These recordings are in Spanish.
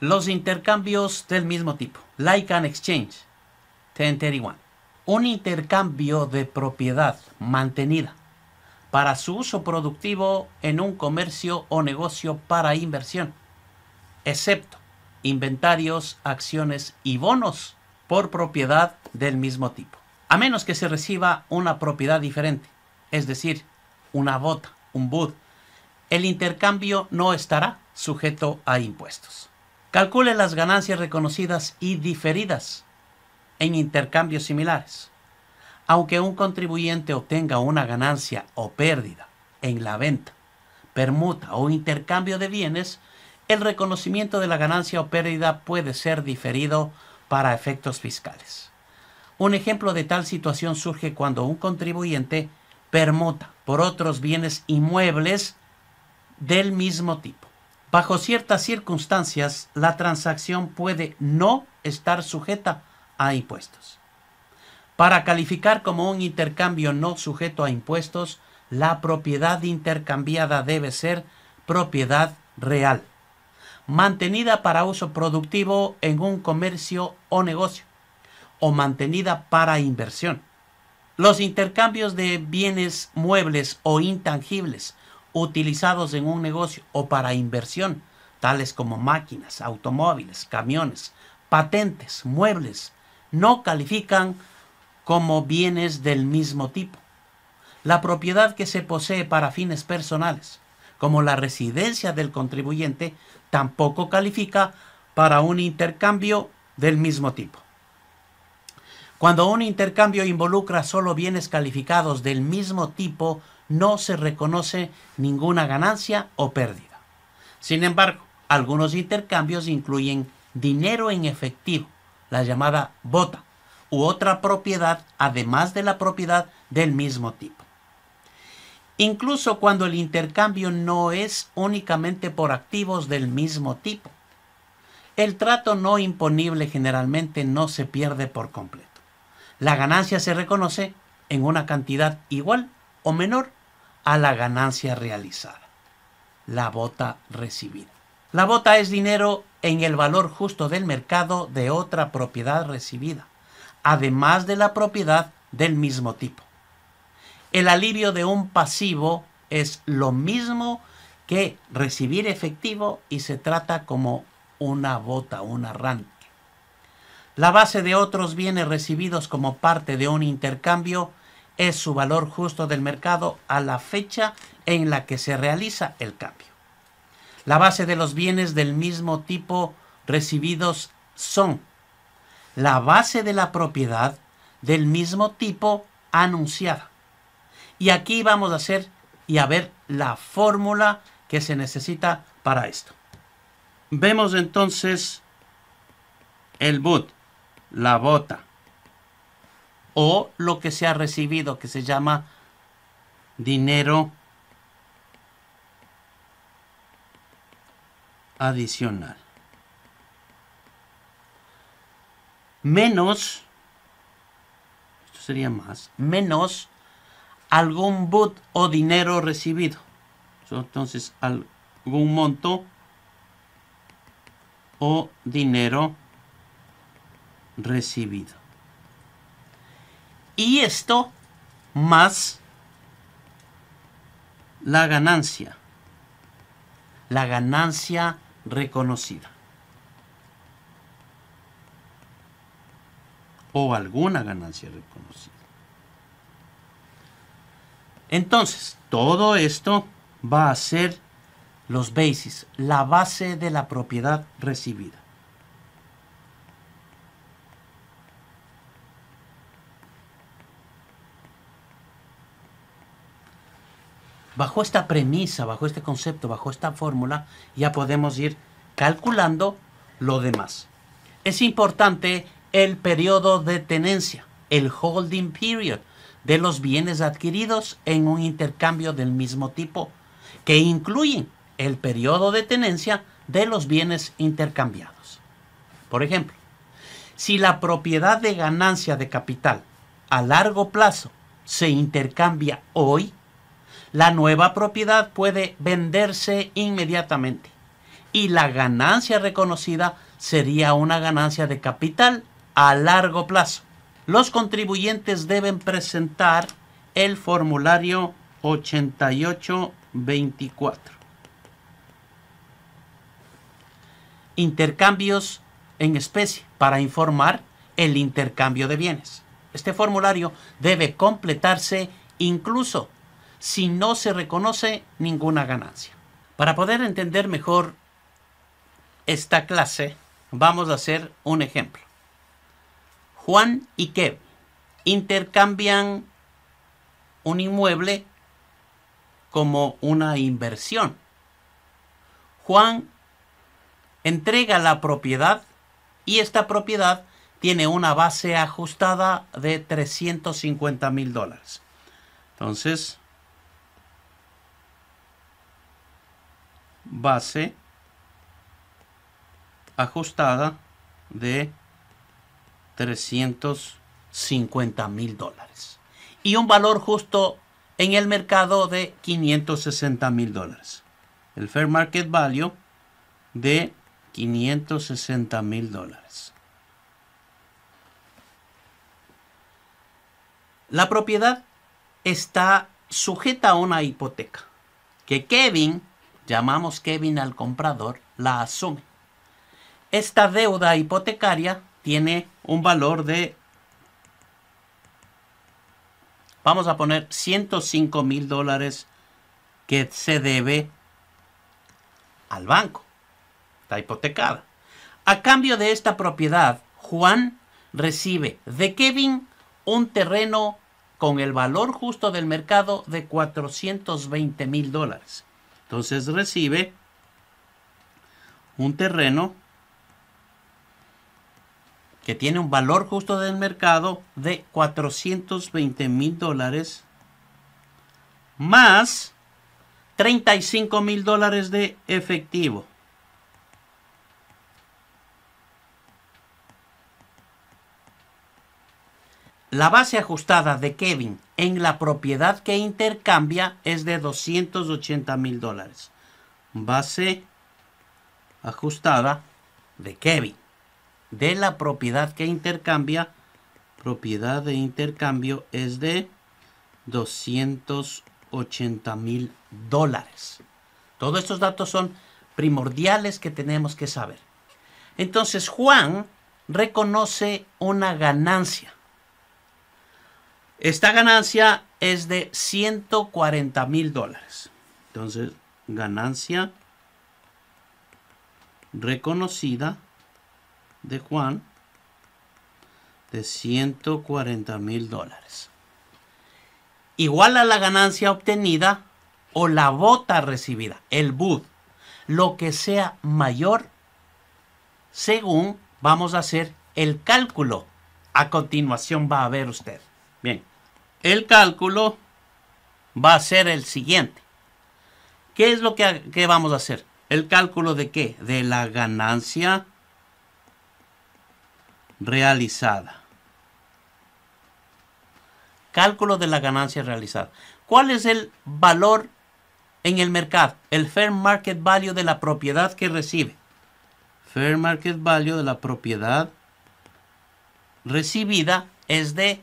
Los intercambios del mismo tipo, like an exchange, 1031. Un intercambio de propiedad mantenida para su uso productivo en un comercio o negocio para inversión, excepto inventarios, acciones y bonos por propiedad del mismo tipo, a menos que se reciba una propiedad diferente, es decir, una bota, un bud. El intercambio no estará sujeto a impuestos. Calcule las ganancias reconocidas y diferidas en intercambios similares. Aunque un contribuyente obtenga una ganancia o pérdida en la venta, permuta o intercambio de bienes, el reconocimiento de la ganancia o pérdida puede ser diferido para efectos fiscales. Un ejemplo de tal situación surge cuando un contribuyente permuta por otros bienes inmuebles del mismo tipo. Bajo ciertas circunstancias, la transacción puede no estar sujeta a impuestos. Para calificar como un intercambio no sujeto a impuestos, la propiedad intercambiada debe ser propiedad real, mantenida para uso productivo en un comercio o negocio, o mantenida para inversión. Los intercambios de bienes muebles o intangibles utilizados en un negocio o para inversión, tales como máquinas, automóviles, camiones, patentes, muebles, no califican como bienes del mismo tipo. La propiedad que se posee para fines personales, como la residencia del contribuyente, tampoco califica para un intercambio del mismo tipo. Cuando un intercambio involucra solo bienes calificados del mismo tipo, no se reconoce ninguna ganancia o pérdida. Sin embargo, algunos intercambios incluyen dinero en efectivo, la llamada bota, u otra propiedad además de la propiedad del mismo tipo. Incluso cuando el intercambio no es únicamente por activos del mismo tipo. El trato no imponible generalmente no se pierde por completo. La ganancia se reconoce en una cantidad igual o menor a la ganancia realizada, la bota recibida. La bota es dinero en el valor justo del mercado de otra propiedad recibida, además de la propiedad del mismo tipo. El alivio de un pasivo es lo mismo que recibir efectivo y se trata como una bota, un arranque. La base de otros bienes recibidos como parte de un intercambio es su valor justo del mercado a la fecha en la que se realiza el cambio. La base de los bienes del mismo tipo recibidos son la base de la propiedad del mismo tipo anunciada. Y aquí vamos a hacer y a ver la fórmula que se necesita para esto. Vemos entonces el boot, la bota, o lo que se ha recibido, que se llama dinero adicional. Menos, esto sería más, menos algún bot o dinero recibido. Entonces, algún monto o dinero recibido. Y esto más la ganancia. La ganancia reconocida. O alguna ganancia reconocida. Entonces, todo esto va a ser los bases la base de la propiedad recibida. bajo esta premisa, bajo este concepto, bajo esta fórmula, ya podemos ir calculando lo demás. Es importante el periodo de tenencia, el holding period de los bienes adquiridos en un intercambio del mismo tipo, que incluyen el periodo de tenencia de los bienes intercambiados. Por ejemplo, si la propiedad de ganancia de capital a largo plazo se intercambia hoy, la nueva propiedad puede venderse inmediatamente y la ganancia reconocida sería una ganancia de capital a largo plazo. Los contribuyentes deben presentar el formulario 8824. Intercambios en especie para informar el intercambio de bienes. Este formulario debe completarse incluso si no se reconoce ninguna ganancia. Para poder entender mejor esta clase, vamos a hacer un ejemplo. Juan y Kev intercambian un inmueble como una inversión. Juan entrega la propiedad y esta propiedad tiene una base ajustada de 350 mil dólares. Entonces, base ajustada de 350 mil dólares y un valor justo en el mercado de 560 mil dólares. El fair market value de 560 mil dólares. La propiedad está sujeta a una hipoteca que Kevin llamamos Kevin al comprador, la asume. Esta deuda hipotecaria tiene un valor de, vamos a poner 105 mil dólares que se debe al banco. Está hipotecada. A cambio de esta propiedad, Juan recibe de Kevin un terreno con el valor justo del mercado de 420 mil dólares. Entonces recibe un terreno que tiene un valor justo del mercado de 420 mil dólares más 35 mil dólares de efectivo. La base ajustada de Kevin en la propiedad que intercambia es de 280 mil dólares. Base ajustada de Kevin. De la propiedad que intercambia, propiedad de intercambio es de 280 mil dólares. Todos estos datos son primordiales que tenemos que saber. Entonces Juan reconoce una ganancia esta ganancia es de 140 mil dólares. Entonces, ganancia reconocida de Juan de 140 mil dólares. Igual a la ganancia obtenida o la bota recibida, el boot, lo que sea mayor, según vamos a hacer el cálculo. A continuación va a ver usted. Bien, el cálculo va a ser el siguiente. ¿Qué es lo que, vamos a hacer? ¿El cálculo de qué? De la ganancia realizada. Cálculo de la ganancia realizada. ¿Cuál es el valor en el mercado? El fair market value de la propiedad que recibe. Fair market value de la propiedad recibida es de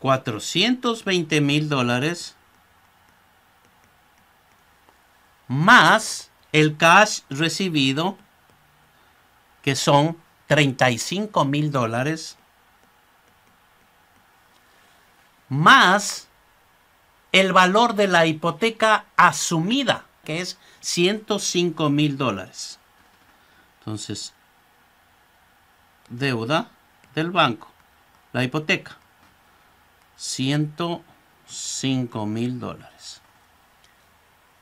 420 mil dólares más el cash recibido, que son 35 mil dólares, más el valor de la hipoteca asumida, que es 105 mil dólares. Entonces, deuda del banco, la hipoteca. 105 mil dólares.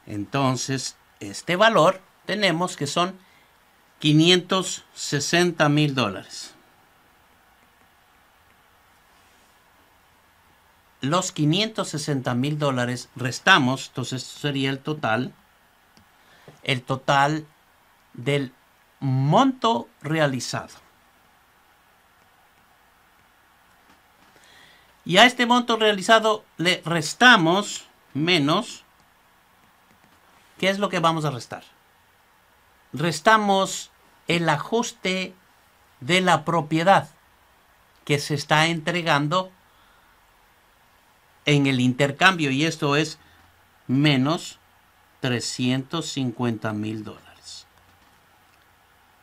Entonces, este valor tenemos que son 560 mil dólares. Los 560 mil dólares restamos, entonces esto sería el total, el total del monto realizado. Y a este monto realizado le restamos menos. ¿Qué es lo que vamos a restar? Restamos el ajuste de la propiedad que se está entregando en el intercambio y esto es menos 350 mil dólares.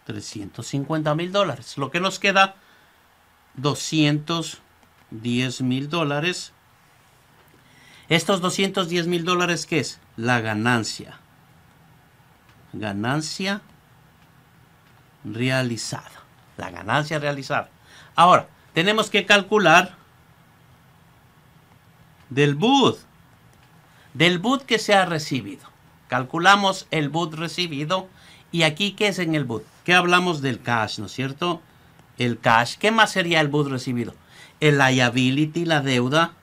350 mil dólares, lo que nos queda 200 10 mil dólares. Estos 210 mil dólares, ¿qué es? La ganancia. Ganancia realizada. La ganancia realizada. Ahora, tenemos que calcular del BUD. Del BUD que se ha recibido. Calculamos el BUD recibido. Y aquí, ¿qué es en el BUD? ¿Qué hablamos del cash, no es cierto? El cash. ¿Qué más sería el BUD recibido? el liability, la deuda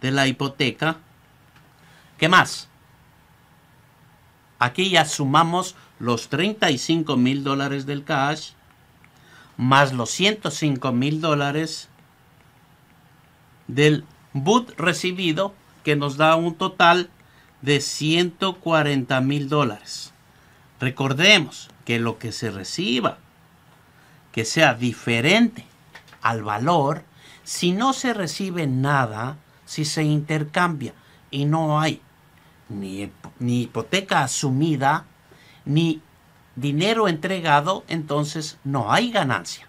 de la hipoteca. ¿Qué más? Aquí ya sumamos los 35 mil dólares del cash más los 105 mil dólares del boot recibido que nos da un total de 140 mil dólares. Recordemos que lo que se reciba que sea diferente al valor, si no se recibe nada, si se intercambia y no hay ni, hipoteca asumida, ni dinero entregado, entonces no hay ganancia.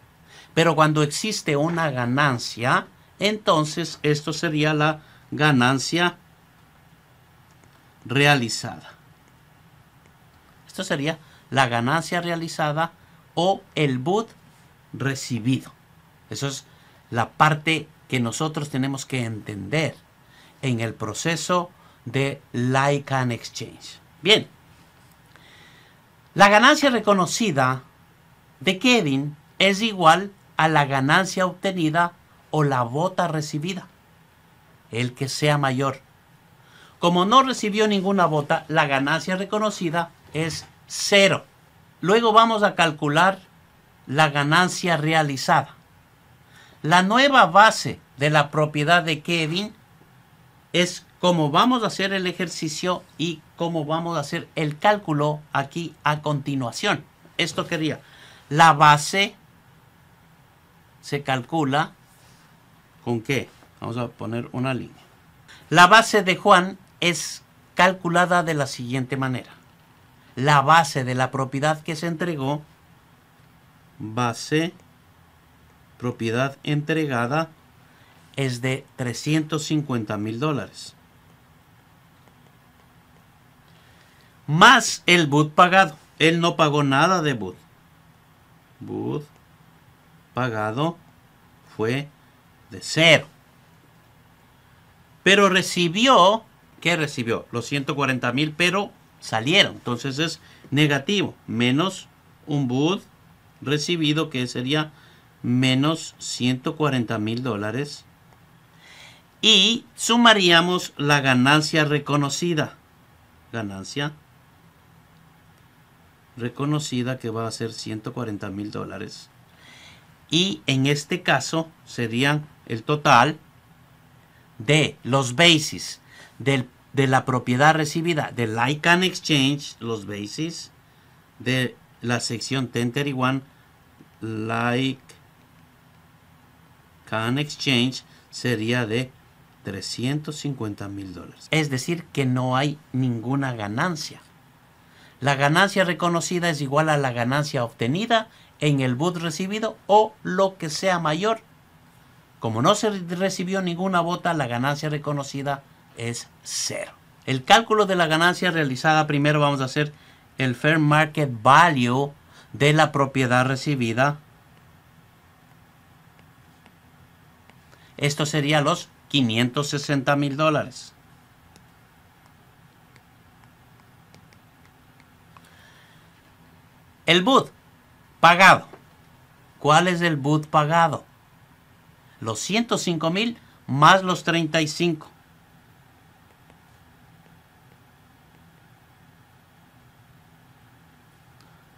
Pero cuando existe una ganancia, entonces esto sería la ganancia realizada. Esto sería la ganancia realizada o el boot recibido. Eso es la parte que nosotros tenemos que entender en el proceso de like and exchange. Bien, la ganancia reconocida de Kevin es igual a la ganancia obtenida o la bota recibida, el que sea mayor. Como no recibió ninguna bota, la ganancia reconocida es cero. Luego vamos a calcular la ganancia realizada. La nueva base de la propiedad de Kevin es cómo vamos a hacer el ejercicio y cómo vamos a hacer el cálculo aquí a continuación. Esto quería. La base se calcula con qué. Vamos a poner una línea. La base de Juan es calculada de la siguiente manera. La base de la propiedad que se entregó, base propiedad entregada es de 350 mil dólares. Más el boot pagado. Él no pagó nada de boot. Boot pagado fue de cero. Pero recibió, ¿qué recibió? Los 140 mil, pero salieron. Entonces es negativo, menos un boot recibido que sería menos 140 mil dólares y sumaríamos la ganancia reconocida. Ganancia reconocida que va a ser 140 mil dólares. Y en este caso serían el total de los bases de la propiedad recibida la ICANN Exchange, los bases de la sección One like Can Exchange sería de 350 mil dólares. Es decir, que no hay ninguna ganancia. La ganancia reconocida es igual a la ganancia obtenida en el boot recibido o lo que sea mayor. Como no se recibió ninguna bota, la ganancia reconocida es cero. El cálculo de la ganancia realizada primero vamos a hacer el fair market value de la propiedad recibida Esto sería los 560 mil dólares. El BUD pagado. ¿Cuál es el BUD pagado? Los 105 mil más los 35.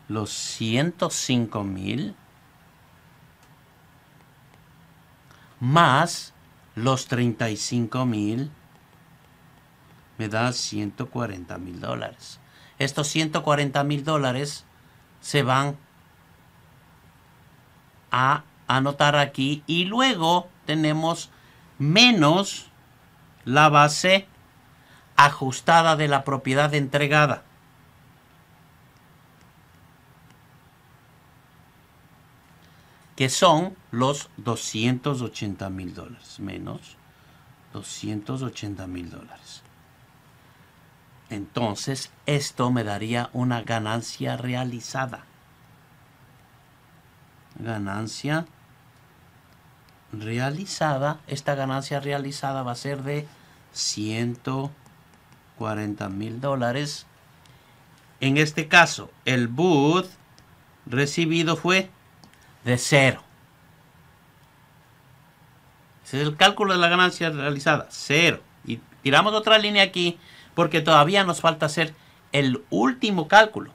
Los 105 mil más los 35 mil, me da 140 mil dólares. Estos 140 mil dólares se van a anotar aquí y luego tenemos menos la base ajustada de la propiedad entregada. que son los 280 mil dólares, menos 280 mil dólares. Entonces, esto me daría una ganancia realizada. Ganancia realizada. Esta ganancia realizada va a ser de 140 mil dólares. En este caso, el boot recibido fue de cero. Ese es el cálculo de la ganancia realizada, cero. Y tiramos otra línea aquí porque todavía nos falta hacer el último cálculo.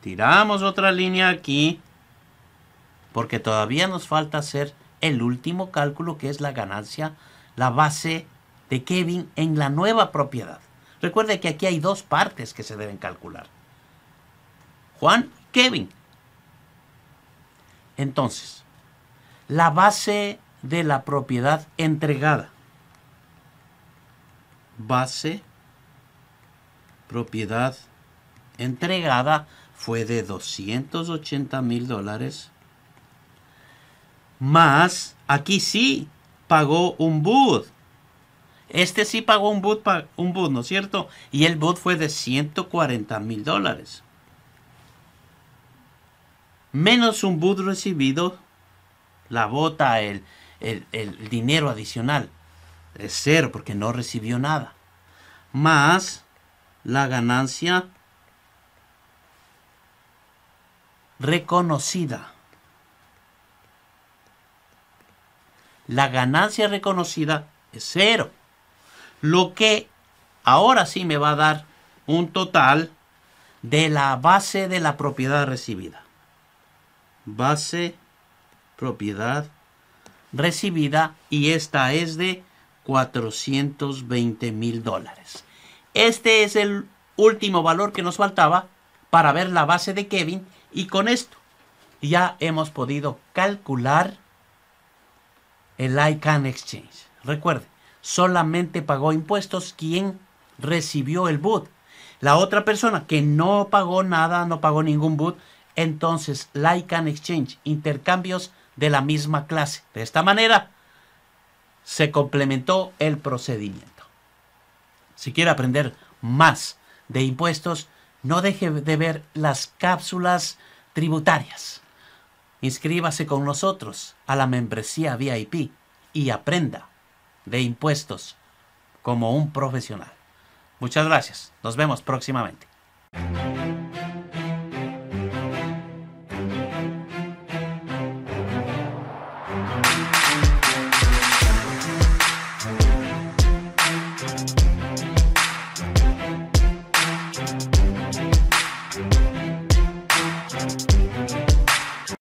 Tiramos otra línea aquí porque todavía nos falta hacer el último cálculo que es la ganancia, la base de Kevin en la nueva propiedad. Recuerde que aquí hay dos partes que se deben calcular. Juan Kevin. Entonces, la base de la propiedad entregada. Base, propiedad entregada fue de 280 mil dólares. Más, aquí sí pagó un boot. Este sí pagó un boot, un boot, ¿no es cierto? Y el boot fue de 140 mil dólares menos un boot recibido, la bota, el, el dinero adicional. Es cero porque no recibió nada. Más la ganancia reconocida. La ganancia reconocida es cero. Lo que ahora sí me va a dar un total de la base de la propiedad recibida base, propiedad, recibida y esta es de 420 mil dólares. Este es el último valor que nos faltaba para ver la base de Kevin y con esto ya hemos podido calcular el ICANN Exchange. Recuerde, solamente pagó impuestos quien recibió el boot. La otra persona que no pagó nada, no pagó ningún boot, entonces like and exchange, intercambios de la misma clase. De esta manera se complementó el procedimiento. Si quiere aprender más de impuestos, no deje de ver las cápsulas tributarias. Inscríbase con nosotros a la membresía VIP y aprenda de impuestos como un profesional. Muchas gracias. Nos vemos próximamente.